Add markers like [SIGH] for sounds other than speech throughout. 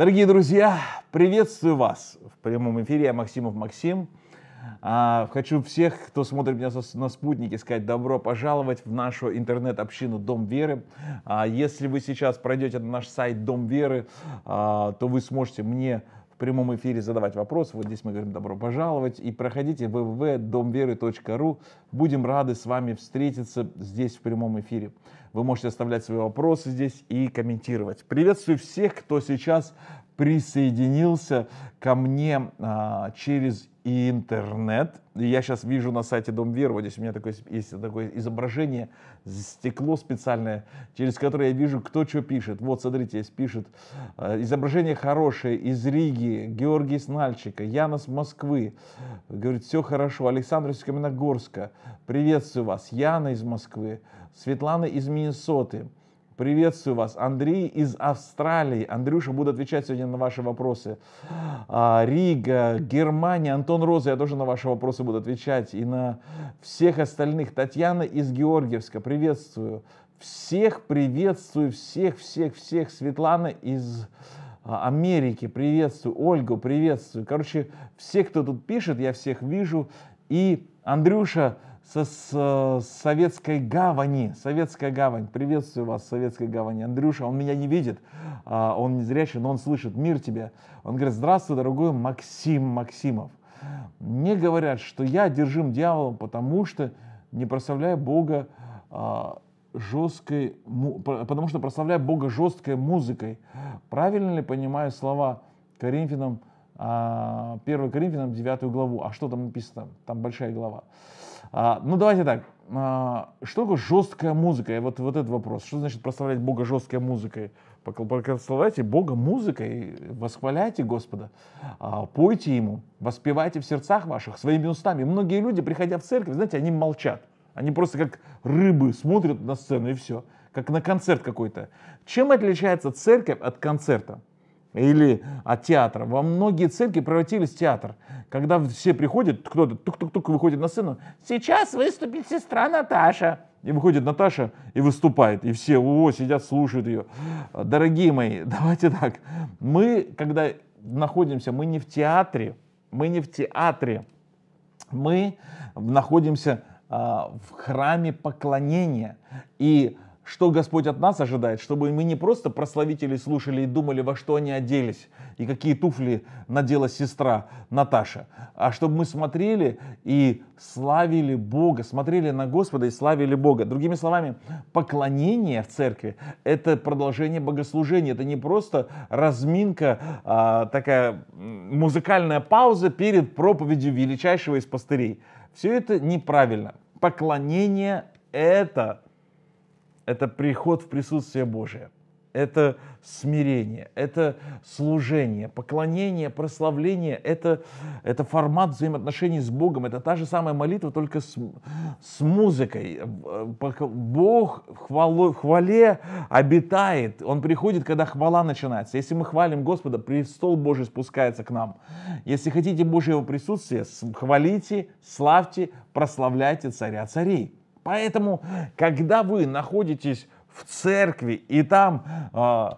Дорогие друзья, приветствую вас в прямом эфире. Я Максимов Максим. А, хочу всех, кто смотрит меня со, на спутнике, сказать добро пожаловать в нашу интернет-общину Дом Веры. А, если вы сейчас пройдете на наш сайт Дом Веры, а, то вы сможете мне прямом эфире задавать вопросы. Вот здесь мы говорим добро пожаловать. И проходите www.домверы.ру. Будем рады с вами встретиться здесь в прямом эфире. Вы можете оставлять свои вопросы здесь и комментировать. Приветствую всех, кто сейчас присоединился ко мне а, через и интернет. я сейчас вижу на сайте Дом Веры, вот здесь у меня такое, есть такое изображение, стекло специальное, через которое я вижу, кто что пишет. Вот, смотрите, здесь пишет. Э, изображение хорошее из Риги, Георгий Снальчика, Яна с Москвы. Говорит, все хорошо. Александр из Каменогорска. Приветствую вас. Яна из Москвы. Светлана из Миннесоты. Приветствую вас. Андрей из Австралии. Андрюша, буду отвечать сегодня на ваши вопросы. А, Рига, Германия, Антон Роза, я тоже на ваши вопросы буду отвечать. И на всех остальных. Татьяна из Георгиевска, приветствую. Всех приветствую, всех, всех, всех. Светлана из а, Америки, приветствую. Ольгу, приветствую. Короче, все, кто тут пишет, я всех вижу. И Андрюша, со, с советской гавани. Советская гавань. Приветствую вас, советская гавань, Андрюша, он меня не видит, а, он не зрячий, но он слышит. Мир тебе. Он говорит, здравствуй, дорогой Максим Максимов. Мне говорят, что я одержим дьяволом, потому что не прославляю Бога а, жесткой, потому что прославляю Бога жесткой музыкой. Правильно ли понимаю слова Коринфянам, 1 а, Коринфянам 9 главу? А что там написано? Там большая глава. А, ну, давайте так. А, что такое жесткая музыка? И вот, вот этот вопрос. Что значит прославлять Бога жесткой музыкой? Прославляйте Бога музыкой, восхваляйте Господа, а, пойте Ему, воспевайте в сердцах ваших своими устами. И многие люди, приходя в церковь, знаете, они молчат. Они просто как рыбы смотрят на сцену и все. Как на концерт какой-то. Чем отличается церковь от концерта? или от театра. Во многие церкви превратились в театр. Когда все приходят, кто-то тук-тук-тук выходит на сцену, сейчас выступит сестра Наташа. И выходит Наташа и выступает, и все о, сидят, слушают ее. Дорогие мои, [LAUGHS] давайте так. Мы, когда находимся, мы не в театре, мы не в театре, мы находимся э, в храме поклонения. И что Господь от нас ожидает, чтобы мы не просто прославители слушали и думали, во что они оделись и какие туфли надела сестра Наташа, а чтобы мы смотрели и славили Бога, смотрели на Господа и славили Бога. Другими словами, поклонение в церкви – это продолжение богослужения, это не просто разминка, а, такая музыкальная пауза перед проповедью величайшего из пастырей. Все это неправильно. Поклонение – это это приход в присутствие Божие, это смирение, это служение, поклонение, прославление, это, это формат взаимоотношений с Богом, это та же самая молитва, только с, с музыкой. Э, Бог в, хвалу, в хвале обитает, Он приходит, когда хвала начинается. Если мы хвалим Господа, престол Божий спускается к нам. Если хотите Божьего присутствия, хвалите, славьте, прославляйте Царя Царей. Поэтому, когда вы находитесь в церкви и там... Э,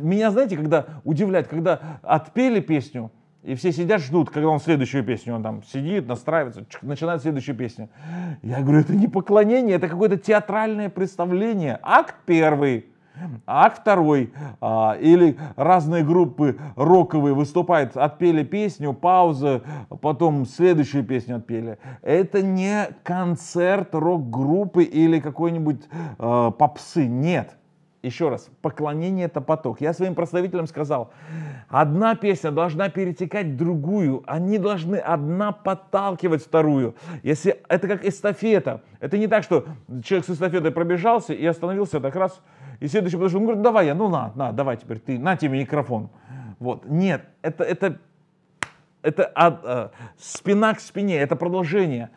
меня, знаете, когда удивляет, когда отпели песню, и все сидят, ждут, когда он следующую песню, он там сидит, настраивается, чух, начинает следующую песню. Я говорю, это не поклонение, это какое-то театральное представление. Акт первый акт второй а, или разные группы роковые выступают, отпели песню, пауза, потом следующую песню отпели. Это не концерт рок-группы или какой-нибудь а, попсы, нет. Еще раз, поклонение это поток. Я своим прославителям сказал, одна песня должна перетекать в другую, они должны одна подталкивать вторую. Если это как эстафета, это не так, что человек с эстафетой пробежался и остановился так раз, и следующий подошел, он говорит, «Ну, давай я, ну на, на, давай теперь ты, на тебе микрофон. Вот, нет, это, это это а, а, спина к спине, это продолжение.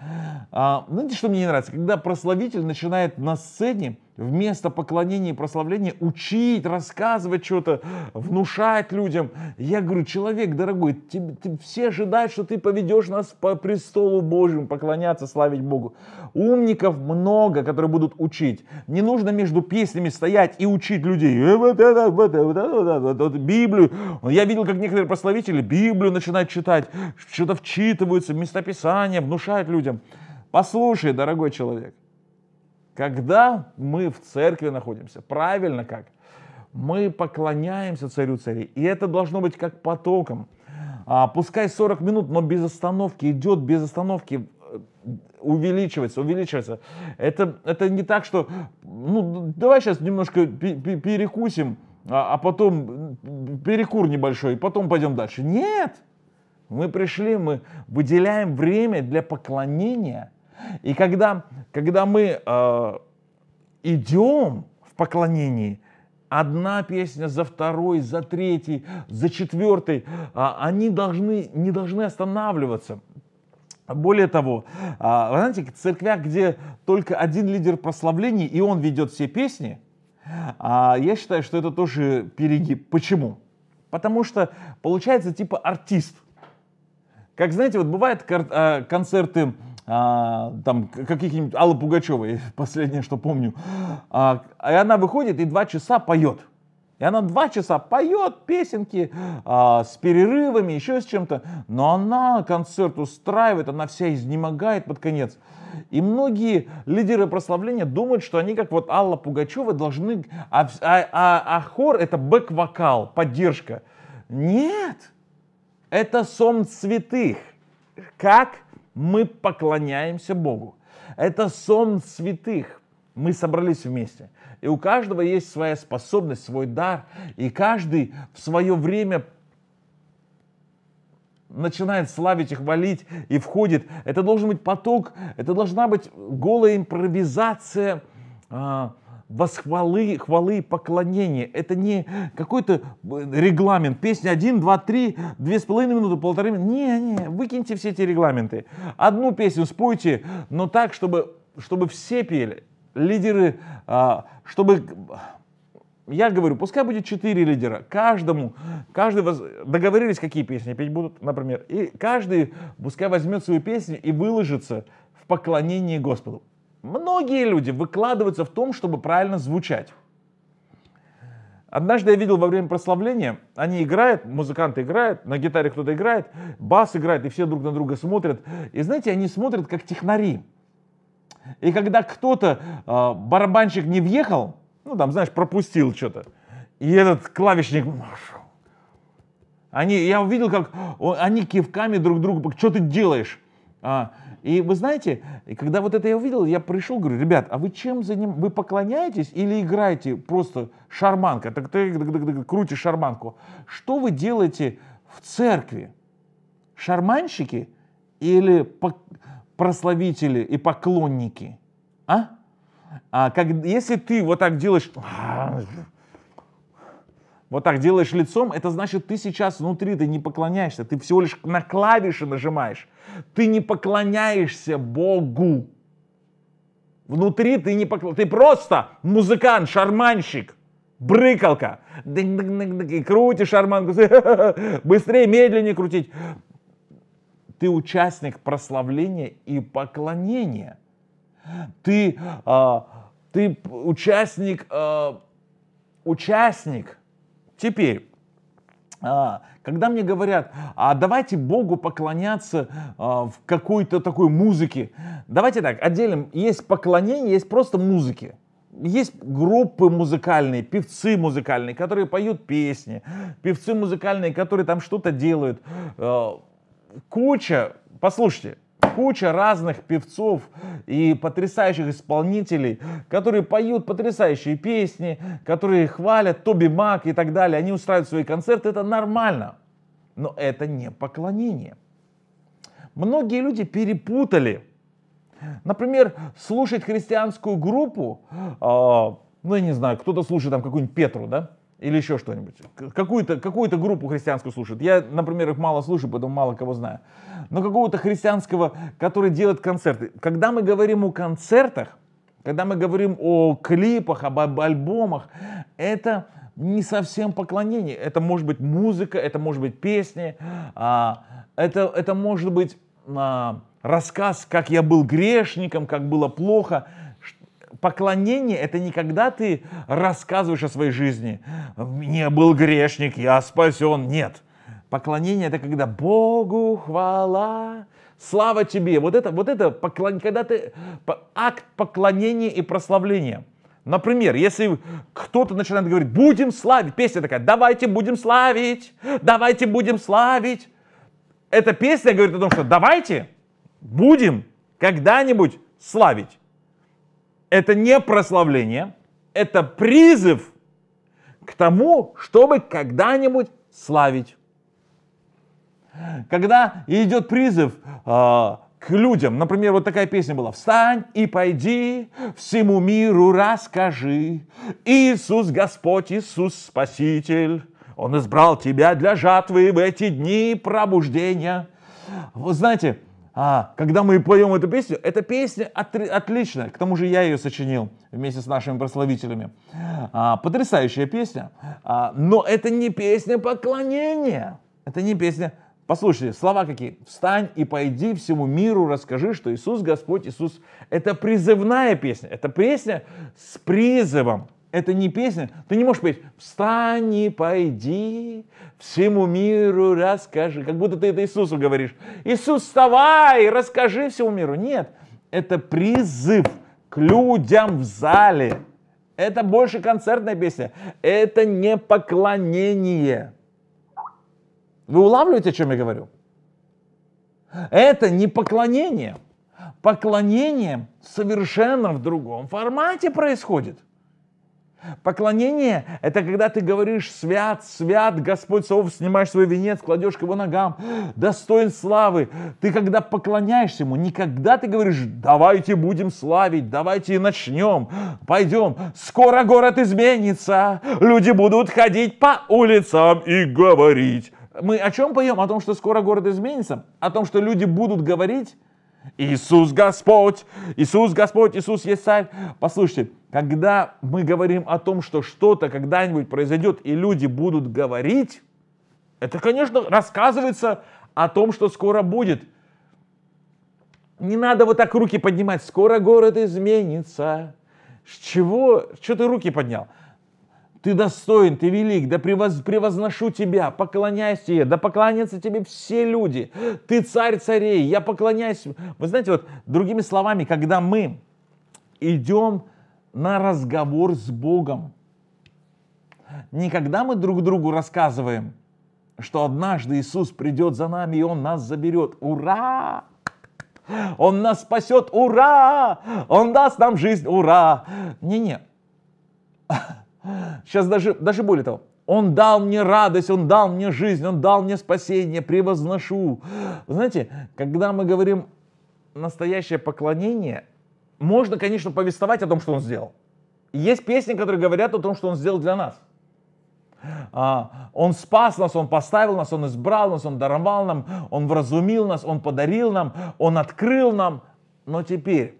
А, знаете, что мне не нравится? Когда прославитель начинает на сцене вместо поклонения и прославления учить, рассказывать что-то, внушать людям. Я говорю, человек дорогой, ты, ты, все ожидают, что ты поведешь нас по престолу Божьему, поклоняться, славить Богу. Умников много, которые будут учить. Не нужно между песнями стоять и учить людей. Вот это, вот это, вот это, вот это, вот это, Библию. Я видел, как некоторые прославители Библию начинают читать, что-то вчитываются, местописания, внушают людям. Послушай, дорогой человек, когда мы в церкви находимся, правильно как? Мы поклоняемся царю царей. И это должно быть как потоком. А, пускай 40 минут, но без остановки идет, без остановки э, увеличивается, увеличивается. Это, это не так, что ну, давай сейчас немножко перекусим, а, а потом перекур небольшой, потом пойдем дальше. Нет! Мы пришли, мы выделяем время для поклонения – и когда, когда мы э, идем в поклонении, одна песня за второй, за третий, за четвертый, э, они должны, не должны останавливаться. Более того, э, вы знаете, в где только один лидер прославлений, и он ведет все песни, э, я считаю, что это тоже перегиб. Почему? Потому что получается типа артист. Как знаете, вот бывают э, концерты а, там каких-нибудь Алла Пугачевой, [LAUGHS] последнее, что помню. А, и она выходит и два часа поет. И она два часа поет песенки а, с перерывами, еще с чем-то. Но она концерт устраивает, она вся изнемогает под конец. И многие лидеры прославления думают, что они, как вот Алла Пугачева, должны... А, а, а, а хор — это бэк-вокал, поддержка. Нет! Это сон святых. Как? мы поклоняемся Богу. Это сон святых. Мы собрались вместе. И у каждого есть своя способность, свой дар. И каждый в свое время начинает славить и хвалить, и входит. Это должен быть поток, это должна быть голая импровизация, а, восхвалы, хвалы и поклонения. Это не какой-то э, регламент. Песня 1, 2, 3, 2,5 минуты, полторы минуты. Не, не, выкиньте все эти регламенты. Одну песню спойте, но так, чтобы, чтобы все пели. Лидеры, а, чтобы... Я говорю, пускай будет четыре лидера. Каждому, каждый воз... договорились, какие песни петь будут, например. И каждый пускай возьмет свою песню и выложится в поклонении Господу. Многие люди выкладываются в том, чтобы правильно звучать. Однажды я видел во время прославления, они играют, музыканты играют, на гитаре кто-то играет, бас играет, и все друг на друга смотрят. И знаете, они смотрят как технари. И когда кто-то, э, барабанщик не въехал, ну там, знаешь, пропустил что-то, и этот клавишник... Они, я увидел, как он, они кивками друг другу, что ты делаешь? А, и вы знаете, когда вот это я увидел, я пришел, говорю, ребят, а вы чем за ним, вы поклоняетесь или играете просто шарманка, так ты крутишь шарманку? Что вы делаете в церкви? Шарманщики или прославители и поклонники? А? А как, если ты вот так делаешь, вот так делаешь лицом, это значит, ты сейчас внутри, ты не поклоняешься, ты всего лишь на клавиши нажимаешь. Ты не поклоняешься Богу. Внутри ты не поклоняешься, ты просто музыкант, шарманщик, брыкалка. И крутишь шарманку, [LAUGHS] быстрее, медленнее крутить. Ты участник прославления и поклонения. Ты, э, ты участник, э, участник Теперь, а, когда мне говорят, а давайте Богу поклоняться а, в какой-то такой музыке, давайте так, отделим, есть поклонение, есть просто музыки. Есть группы музыкальные, певцы музыкальные, которые поют песни, певцы музыкальные, которые там что-то делают. А, куча, послушайте, куча разных певцов и потрясающих исполнителей, которые поют потрясающие песни, которые хвалят Тоби Мак и так далее. Они устраивают свои концерты, это нормально. Но это не поклонение. Многие люди перепутали. Например, слушать христианскую группу, э, ну я не знаю, кто-то слушает там какую-нибудь Петру, да, или еще что-нибудь. Какую-то какую группу христианскую слушают. Я, например, их мало слушаю, поэтому мало кого знаю. Но какого-то христианского, который делает концерты. Когда мы говорим о концертах, когда мы говорим о клипах, об, об альбомах, это не совсем поклонение. Это может быть музыка, это может быть песни, а, это, это может быть а, рассказ, как я был грешником, как было плохо поклонение — это не когда ты рассказываешь о своей жизни. «Не был грешник, я спасен». Нет. Поклонение — это когда «Богу хвала, слава тебе». Вот это, вот это поклон... когда ты... акт поклонения и прославления. Например, если кто-то начинает говорить «будем славить», песня такая «давайте будем славить, давайте будем славить». Эта песня говорит о том, что «давайте будем когда-нибудь славить». Это не прославление, это призыв к тому, чтобы когда-нибудь славить. Когда идет призыв э, к людям, например, вот такая песня была, «Встань и пойди, всему миру расскажи, Иисус Господь, Иисус Спаситель, Он избрал тебя для жатвы в эти дни пробуждения». Вы знаете, а, когда мы поем эту песню, эта песня от, отличная, к тому же я ее сочинил вместе с нашими прославителями. А, потрясающая песня, а, но это не песня поклонения, это не песня Послушайте, слова какие. «Встань и пойди всему миру, расскажи, что Иисус Господь, Иисус». Это призывная песня, это песня с призывом. Это не песня. Ты не можешь петь «Встань и пойди, всему миру расскажи». Как будто ты это Иисусу говоришь. «Иисус, вставай, расскажи всему миру». Нет, это призыв к людям в зале. Это больше концертная песня. Это не поклонение. Вы улавливаете, о чем я говорю? Это не поклонение. Поклонение совершенно в другом формате происходит. Поклонение – это когда ты говоришь «Свят, свят, Господь Савов», снимаешь свой венец, кладешь к его ногам, достоин славы. Ты когда поклоняешься ему, никогда ты говоришь «Давайте будем славить, давайте и начнем, пойдем, скоро город изменится, люди будут ходить по улицам и говорить». Мы о чем поем? О том, что скоро город изменится? О том, что люди будут говорить Иисус Господь, Иисус Господь, Иисус есть царь. Послушайте, когда мы говорим о том, что что-то когда-нибудь произойдет и люди будут говорить, это, конечно, рассказывается о том, что скоро будет. Не надо вот так руки поднимать. Скоро город изменится. С чего? Что ты руки поднял? Ты достоин, ты велик, да превоз, превозношу тебя, поклоняйся тебе, да поклонятся тебе все люди. Ты царь царей, я поклоняюсь. Вы знаете, вот другими словами, когда мы идем на разговор с Богом, не когда мы друг другу рассказываем, что однажды Иисус придет за нами, и Он нас заберет. Ура! Он нас спасет, ура! Он даст нам жизнь, ура! Не-не. Сейчас даже, даже более того, он дал мне радость, Он дал мне жизнь, Он дал мне спасение, превозношу. знаете, когда мы говорим настоящее поклонение, можно, конечно, повествовать о том, что Он сделал. Есть песни, которые говорят о том, что Он сделал для нас. А, он спас нас, Он поставил нас, Он избрал нас, Он даровал нам, Он вразумил нас, Он подарил нам, Он открыл нам. Но теперь,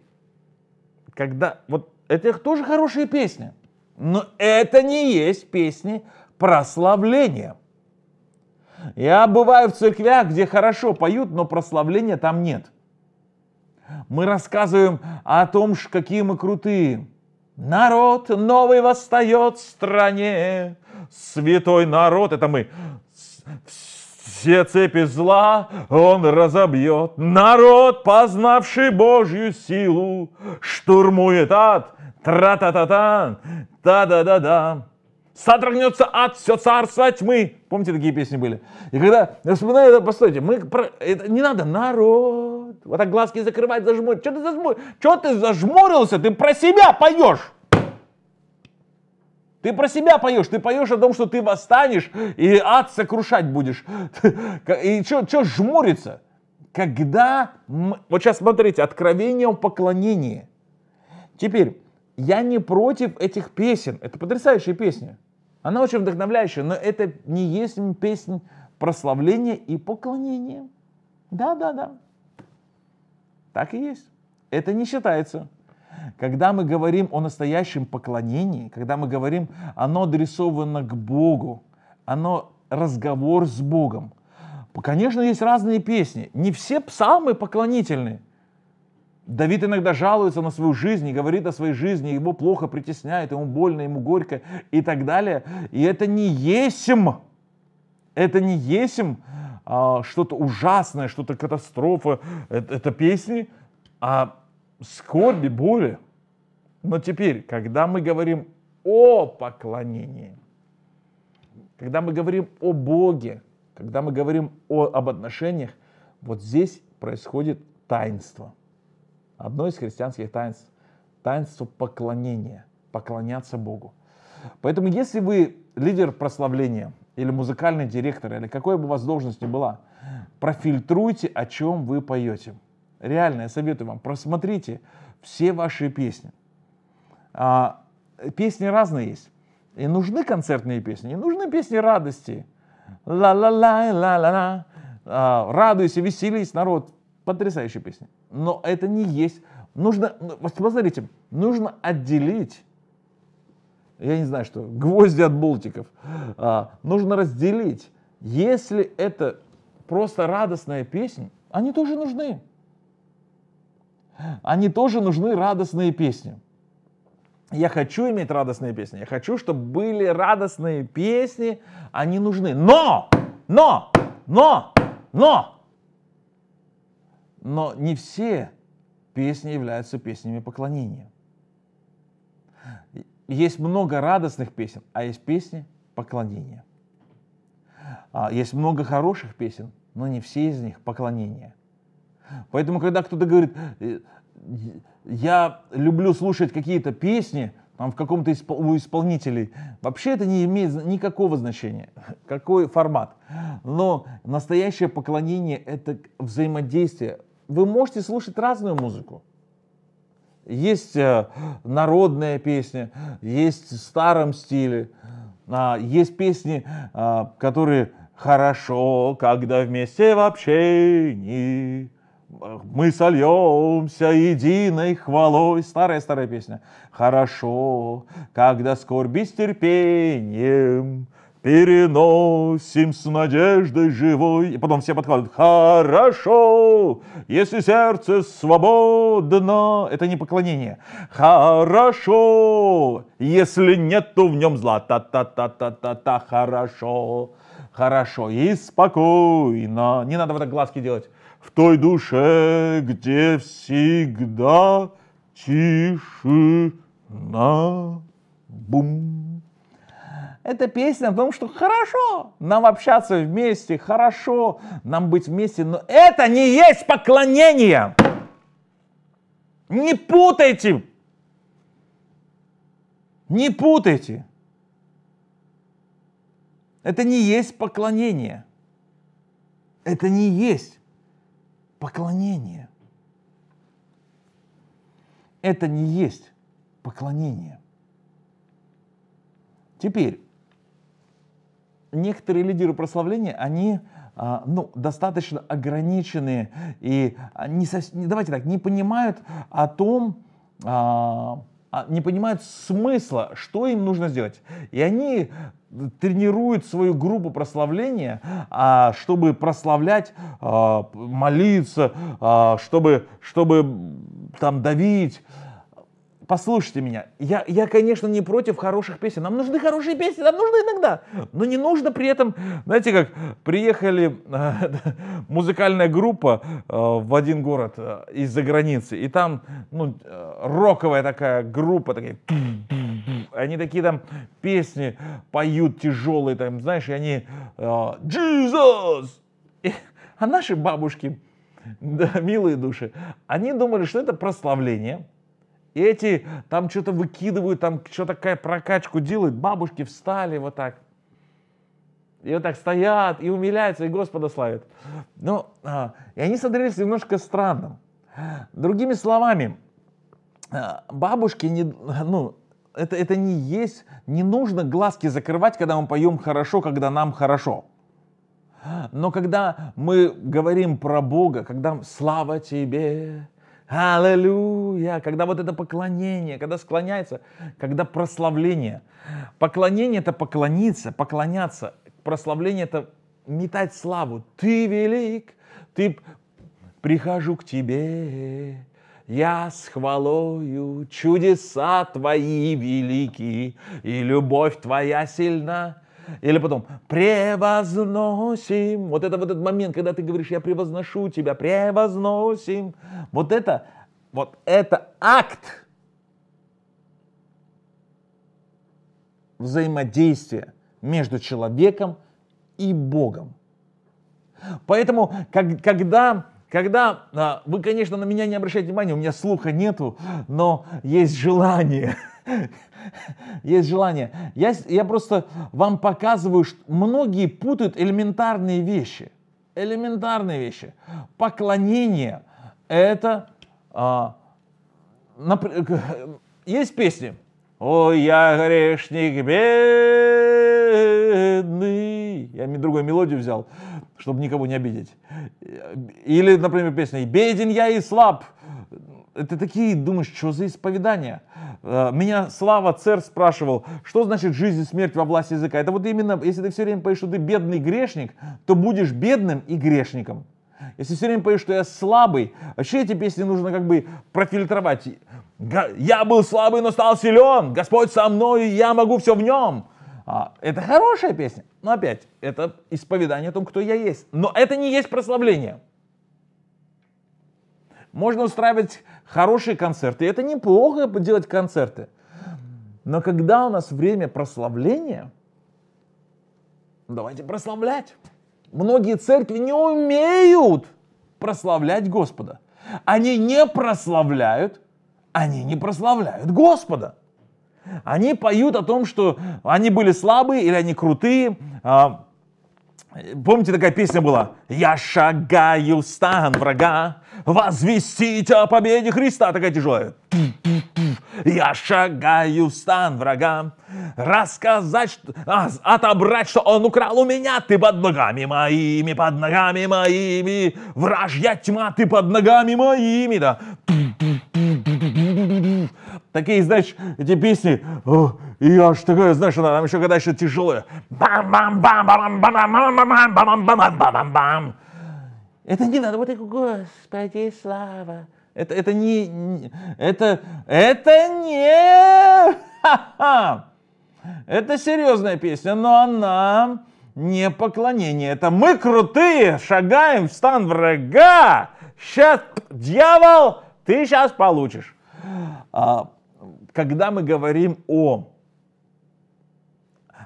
когда... Вот это тоже хорошие песни. Но это не есть песни прославления. Я бываю в церквях, где хорошо поют, но прославления там нет. Мы рассказываем о том, какие мы крутые. Народ новый восстает в стране, святой народ, это мы, все цепи зла он разобьет. Народ, познавший Божью силу, штурмует ад Тра-та-та-та, та-да-да-да. Содрогнется ад, все царство тьмы. Помните, такие песни были? И когда я вспоминаю это, постойте, мы это не надо, народ. Вот так глазки закрывать, зажмурить. Что ты, зажмур... Че ты зажмурился? Ты про себя поешь. Ты про себя поешь, ты поешь о том, что ты восстанешь и ад сокрушать будешь. [LAUGHS] И что жмурится? Когда... Вот сейчас смотрите, откровение о поклонении. Теперь, я не против этих песен. Это потрясающая песня. Она очень вдохновляющая, но это не есть песня прославления и поклонения. Да, да, да. Так и есть. Это не считается. Когда мы говорим о настоящем поклонении, когда мы говорим, оно адресовано к Богу, оно разговор с Богом. Конечно, есть разные песни. Не все псалмы поклонительные. Давид иногда жалуется на свою жизнь и говорит о своей жизни, его плохо притесняет, ему больно, ему горько и так далее. И это не есим, это не есим а, что-то ужасное, что-то катастрофа, это, это песни, а скорби, боли. Но теперь, когда мы говорим о поклонении, когда мы говорим о Боге, когда мы говорим о, об отношениях, вот здесь происходит таинство – одно из христианских таинств, таинство поклонения, поклоняться Богу. Поэтому если вы лидер прославления или музыкальный директор, или какой бы у вас должность ни была, профильтруйте, о чем вы поете. Реально, я советую вам, просмотрите все ваши песни. А, песни разные есть. И нужны концертные песни, и нужны песни радости. Ла-ла-ла, ла-ла-ла. А, радуйся, веселись, народ. потрясающие песни но это не есть. Нужно, ну, посмотрите, нужно отделить, я не знаю что, гвозди от болтиков. А, нужно разделить. Если это просто радостная песня, они тоже нужны. Они тоже нужны радостные песни. Я хочу иметь радостные песни. Я хочу, чтобы были радостные песни. Они нужны. Но! Но! Но! Но! Но не все песни являются песнями поклонения. Есть много радостных песен, а есть песни поклонения. А, есть много хороших песен, но не все из них поклонения Поэтому, когда кто-то говорит, «Э, я люблю слушать какие-то песни, там в каком-то исп... у исполнителей. Вообще это не имеет никакого значения, [LAUGHS] какой формат. Но настоящее поклонение — это взаимодействие вы можете слушать разную музыку. Есть э, народная песня, есть в старом стиле, а, есть песни, а, которые хорошо, когда вместе в общении мы сольемся единой хвалой. Старая-старая песня. Хорошо, когда скорби с терпением Переносим с надеждой живой. И потом все подкладывают. Хорошо, если сердце свободно. Это не поклонение. Хорошо, если нету в нем зла. Та-та-та-та-та-та. Хорошо, хорошо и спокойно. Не надо вот так глазки делать. В той душе, где всегда тишина. Бум. Это песня о том, что хорошо нам общаться вместе, хорошо нам быть вместе, но это не есть поклонение. Не путайте. Не путайте. Это не есть поклонение. Это не есть поклонение. Это не есть поклонение. Теперь, некоторые лидеры прославления, они а, ну, достаточно ограничены и а, не, давайте так, не понимают о том, а, не понимают смысла, что им нужно сделать. И они тренируют свою группу прославления, чтобы прославлять, молиться, чтобы, чтобы там давить, послушайте меня, я, я, конечно, не против хороших песен, нам нужны хорошие песни, нам нужны иногда, но не нужно при этом, знаете, как приехали [LAUGHS] э, музыкальная группа э, в один город э, из-за границы, и там, ну, э, роковая такая группа, такие, они такие там песни поют тяжелые, там, знаешь, и они э, Jesus! И, а наши бабушки, [LAUGHS] да, милые души, они думали, что это прославление, эти там что-то выкидывают, там что-то такая прокачку делают. Бабушки встали вот так. И вот так стоят, и умиляются, и Господа славят. Ну, а, и они смотрелись немножко странно. Другими словами, а, бабушки не, ну, это, это не есть, не нужно глазки закрывать, когда мы поем хорошо, когда нам хорошо. Но когда мы говорим про Бога, когда «Слава тебе, Аллилуйя, когда вот это поклонение, когда склоняется, когда прославление. Поклонение это поклониться, поклоняться. Прославление это метать славу. Ты велик, ты прихожу к тебе, я с хвалою чудеса твои велики, и любовь твоя сильна. Или потом «превозносим». Вот это вот этот момент, когда ты говоришь «я превозношу тебя», «превозносим». Вот это, вот это акт взаимодействия между человеком и Богом. Поэтому, как, когда когда а, вы, конечно, на меня не обращаете внимания, у меня слуха нету, но есть желание. [LAUGHS] Есть желание. Я, я просто вам показываю, что многие путают элементарные вещи. Элементарные вещи. Поклонение это... А, нап... Есть песни, о, я грешник бедный. Я другую мелодию взял, чтобы никого не обидеть. Или, например, песня «Беден я и слаб». Ты такие думаешь, что за исповедание? Э, меня Слава Цер спрашивал, что значит жизнь и смерть во власти языка? Это вот именно, если ты все время поешь, что ты бедный грешник, то будешь бедным и грешником. Если все время поешь, что я слабый, вообще эти песни нужно как бы профильтровать. Я был слабый, но стал силен. Господь со мной, я могу все в нем. А, это хорошая песня, но опять, это исповедание о том, кто я есть. Но это не есть прославление. Можно устраивать хорошие концерты. Это неплохо делать концерты. Но когда у нас время прославления, давайте прославлять. Многие церкви не умеют прославлять Господа. Они не прославляют, они не прославляют Господа. Они поют о том, что они были слабые или они крутые. А, помните, такая песня была? «Я шагаю в стан врага, возвестить о победе Христа. Такая тяжелая. Я шагаю в стан врага, рассказать, что, а, отобрать, что он украл у меня. Ты под ногами моими, под ногами моими, вражья тьма, ты под ногами моими, да. Такие, знаешь, эти песни, и аж такая, знаешь, она там еще когда еще тяжелая. Бам-бам-бам-бам-бам-бам-бам-бам-бам-бам-бам-бам-бам. Это не надо, вот такой, Господи, слава. Это, это не, это, это не, Это серьезная песня, но она не поклонение. Это мы крутые, шагаем в стан врага. Сейчас, дьявол, ты сейчас получишь. А, когда мы говорим о...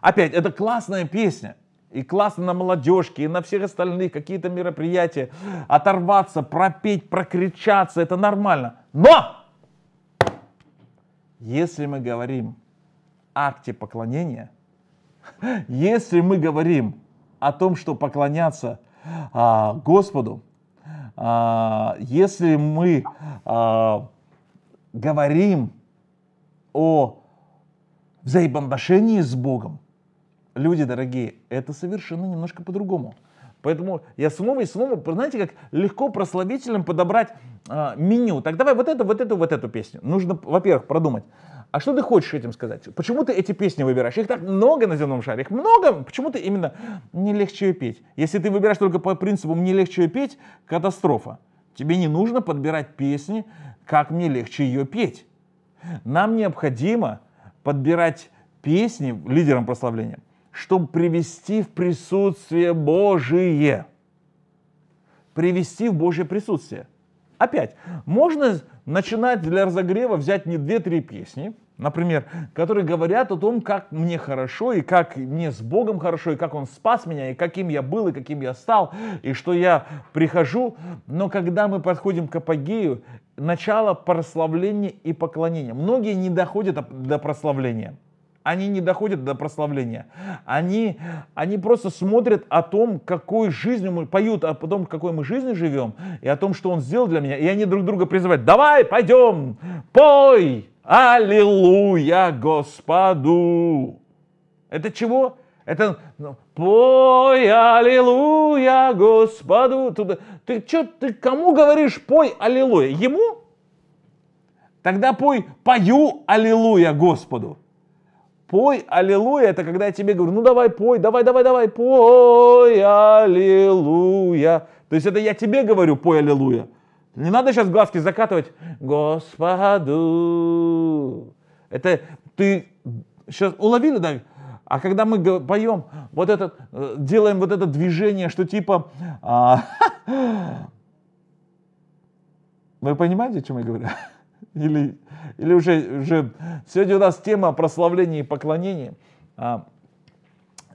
Опять, это классная песня и классно на молодежке, и на всех остальных какие-то мероприятия, оторваться, пропеть, прокричаться, это нормально. Но! Если мы говорим о акте поклонения, [LAUGHS] если мы говорим о том, что поклоняться а, Господу, а, если мы а, говорим о взаимоотношении с Богом, люди дорогие, это совершенно немножко по-другому. Поэтому я снова и снова, знаете, как легко прослабителем подобрать э, меню. Так давай вот эту, вот эту, вот эту песню. Нужно, во-первых, продумать. А что ты хочешь этим сказать? Почему ты эти песни выбираешь? Их так много на земном шаре, их много. Почему ты именно «не легче ее петь»? Если ты выбираешь только по принципу «мне легче ее петь» — катастрофа. Тебе не нужно подбирать песни, как мне легче ее петь. Нам необходимо подбирать песни лидерам прославления чтобы привести в присутствие Божие. Привести в Божье присутствие. Опять, можно начинать для разогрева взять не две-три песни, например, которые говорят о том, как мне хорошо, и как мне с Богом хорошо, и как Он спас меня, и каким я был, и каким я стал, и что я прихожу. Но когда мы подходим к апогею, начало прославления и поклонения. Многие не доходят до прославления они не доходят до прославления. Они, они просто смотрят о том, какой жизнью мы, поют о том, какой мы жизнью живем, и о том, что он сделал для меня. И они друг друга призывают, давай, пойдем, пой, аллилуйя Господу. Это чего? Это ну, пой, аллилуйя Господу. Туда. Ты чё? ты кому говоришь пой, аллилуйя? Ему? Тогда пой, пою, аллилуйя Господу. Пой аллилуйя, это когда я тебе говорю, ну давай пой, давай, давай, давай, пой аллилуйя. То есть это я тебе говорю, пой аллилуйя. Не надо сейчас глазки закатывать. Господу. Это ты сейчас уловили, да? А когда мы поем, вот это э, делаем вот это движение, что типа... А, [LAUGHS] вы понимаете, о чем я говорю? Или, или уже, уже... Сегодня у нас тема о прославлении и поклонении. А,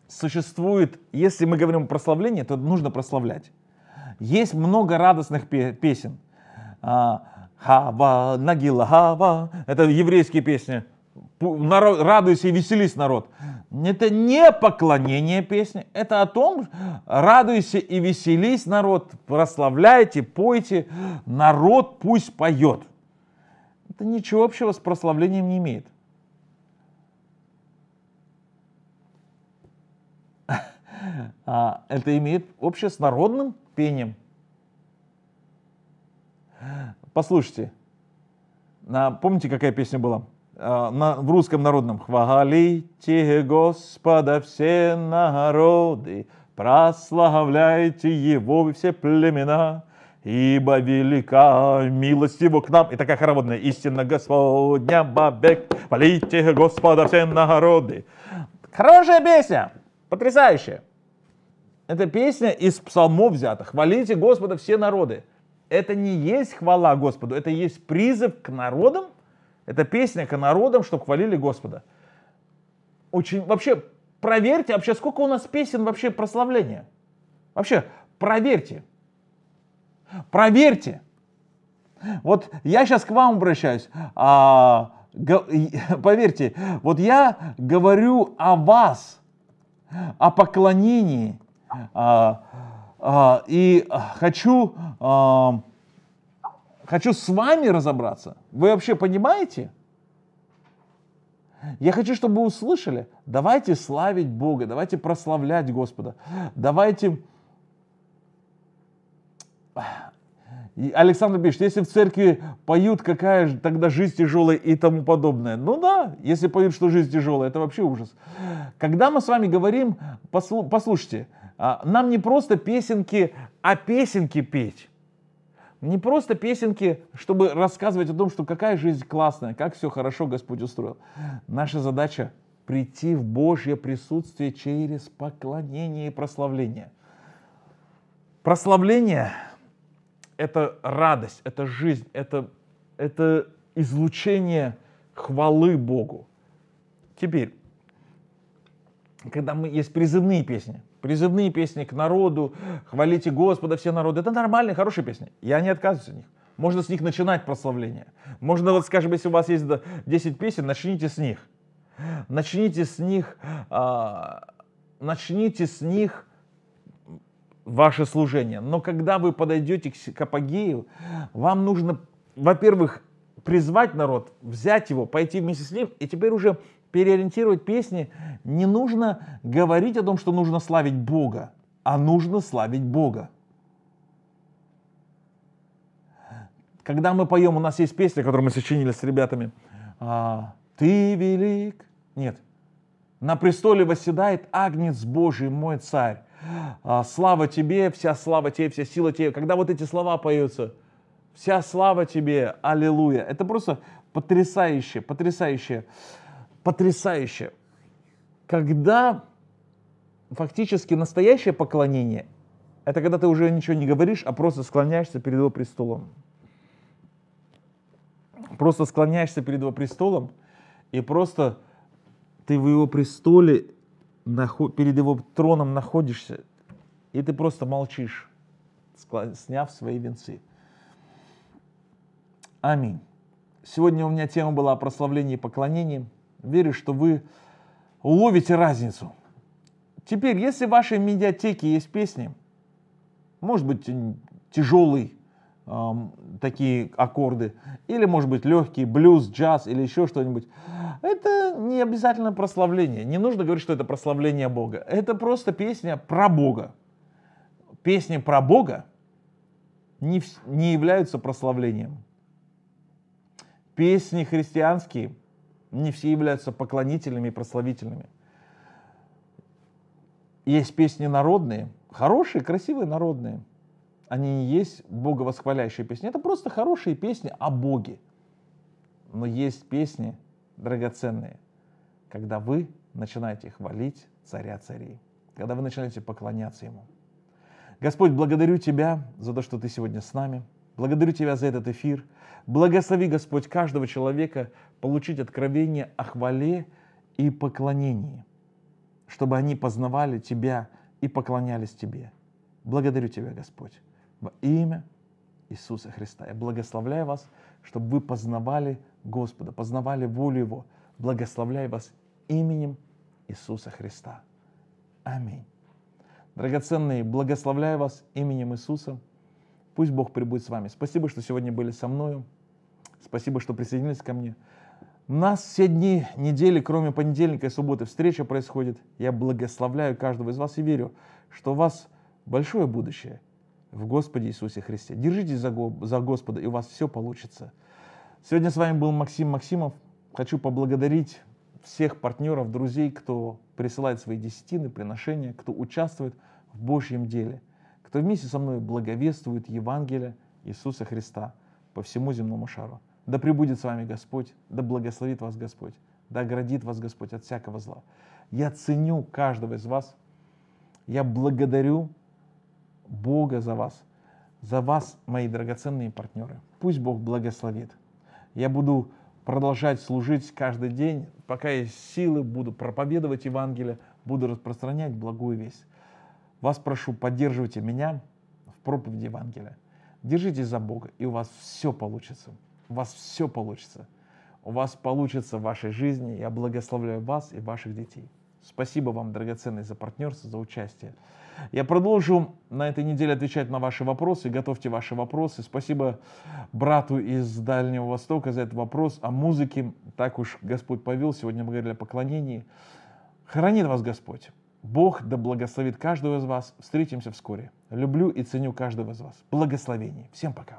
существует, если мы говорим о прославлении, то нужно прославлять. Есть много радостных песен. А, хава, нагила, хава. Это еврейские песни. Народ, радуйся и веселись, народ. Это не поклонение песни, это о том, радуйся и веселись, народ, прославляйте, пойте, народ пусть поет это ничего общего с прославлением не имеет. [LAUGHS] А, это имеет общее с народным пением. Послушайте, помните, какая песня была? А, на, в русском народном. Хвалите Господа все народы, прославляйте Его все племена ибо велика милость его к нам. И такая хороводная, истина Господня, бабек, полите Господа все народы. Хорошая песня, потрясающая. Это песня из псалмов взята. Хвалите Господа все народы. Это не есть хвала Господу, это есть призыв к народам. Это песня к народам, чтобы хвалили Господа. Очень, вообще, проверьте, вообще, сколько у нас песен вообще прославления. Вообще, проверьте. Проверьте. Вот я сейчас к вам обращаюсь. А, го, [LAUGHS] поверьте, вот я говорю о вас, о поклонении. А, а, и хочу, а, хочу с вами разобраться. Вы вообще понимаете? Я хочу, чтобы вы услышали. Давайте славить Бога, давайте прославлять Господа, давайте Александр Бич, если в церкви поют, какая же тогда жизнь тяжелая и тому подобное. Ну да, если поют, что жизнь тяжелая, это вообще ужас. Когда мы с вами говорим, послушайте, а, нам не просто песенки, а песенки петь. Не просто песенки, чтобы рассказывать о том, что какая жизнь классная, как все хорошо Господь устроил. Наша задача прийти в Божье присутствие через поклонение и прославление. Прославление это радость, это жизнь, это, это излучение хвалы Богу. Теперь, когда мы, есть призывные песни, призывные песни к народу, хвалите Господа все народы, это нормальные, хорошие песни, я не отказываюсь от них. Можно с них начинать прославление. Можно, вот скажем, если у вас есть 10 песен, начните с них. Начните с них, а, начните с них ваше служение. Но когда вы подойдете к апогею, вам нужно, во-первых, призвать народ, взять его, пойти вместе с ним, и теперь уже переориентировать песни. Не нужно говорить о том, что нужно славить Бога, а нужно славить Бога. Когда мы поем, у нас есть песня, которую мы сочинили с ребятами. А, «Ты велик». Нет, на престоле восседает Агнец Божий, мой царь. А, слава тебе, вся слава тебе, вся сила тебе. Когда вот эти слова поются, вся слава тебе, аллилуйя. Это просто потрясающе, потрясающе, потрясающе. Когда фактически настоящее поклонение, это когда ты уже ничего не говоришь, а просто склоняешься перед его престолом. Просто склоняешься перед его престолом и просто ты в его престоле, перед его троном находишься, и ты просто молчишь, сняв свои венцы. Аминь. Сегодня у меня тема была о прославлении и поклонении. Верю, что вы уловите разницу. Теперь, если в вашей медиатеке есть песни, может быть, тяжелые эм, такие аккорды, или, может быть, легкий блюз, джаз или еще что-нибудь, это не обязательно прославление. Не нужно говорить, что это прославление Бога. Это просто песня про Бога. Песни про Бога не, не являются прославлением. Песни христианские не все являются поклонительными и прославительными. Есть песни народные, хорошие, красивые народные. Они не есть боговосхваляющие песни. Это просто хорошие песни о Боге. Но есть песни, драгоценные, когда вы начинаете хвалить Царя Царей, когда вы начинаете поклоняться Ему. Господь, благодарю Тебя за то, что Ты сегодня с нами. Благодарю Тебя за этот эфир. Благослови, Господь, каждого человека получить откровение о хвале и поклонении, чтобы они познавали Тебя и поклонялись Тебе. Благодарю Тебя, Господь, во имя Иисуса Христа. Я благословляю вас, чтобы вы познавали Господа, познавали волю Его. Благословляй вас именем Иисуса Христа. Аминь. Драгоценные, благословляю вас именем Иисуса. Пусть Бог прибудет с вами. Спасибо, что сегодня были со мною. Спасибо, что присоединились ко мне. У нас все дни недели, кроме понедельника и субботы, встреча происходит. Я благословляю каждого из вас и верю, что у вас большое будущее в Господе Иисусе Христе. Держитесь за Господа, и у вас все получится. Сегодня с вами был Максим Максимов. Хочу поблагодарить всех партнеров, друзей, кто присылает свои десятины, приношения, кто участвует в Божьем деле, кто вместе со мной благовествует Евангелие Иисуса Христа по всему земному шару. Да пребудет с вами Господь, да благословит вас Господь, да оградит вас Господь от всякого зла. Я ценю каждого из вас, я благодарю Бога за вас, за вас, мои драгоценные партнеры. Пусть Бог благословит. Я буду продолжать служить каждый день, пока есть силы, буду проповедовать Евангелие, буду распространять благую весть. Вас прошу, поддерживайте меня в проповеди Евангелия. Держитесь за Бога, и у вас все получится. У вас все получится. У вас получится в вашей жизни. Я благословляю вас и ваших детей. Спасибо вам, драгоценный, за партнерство, за участие. Я продолжу на этой неделе отвечать на ваши вопросы. Готовьте ваши вопросы. Спасибо брату из Дальнего Востока за этот вопрос о музыке. Так уж Господь повел. Сегодня мы говорили о поклонении. Хранит вас Господь. Бог да благословит каждого из вас. Встретимся вскоре. Люблю и ценю каждого из вас. Благословений. Всем пока.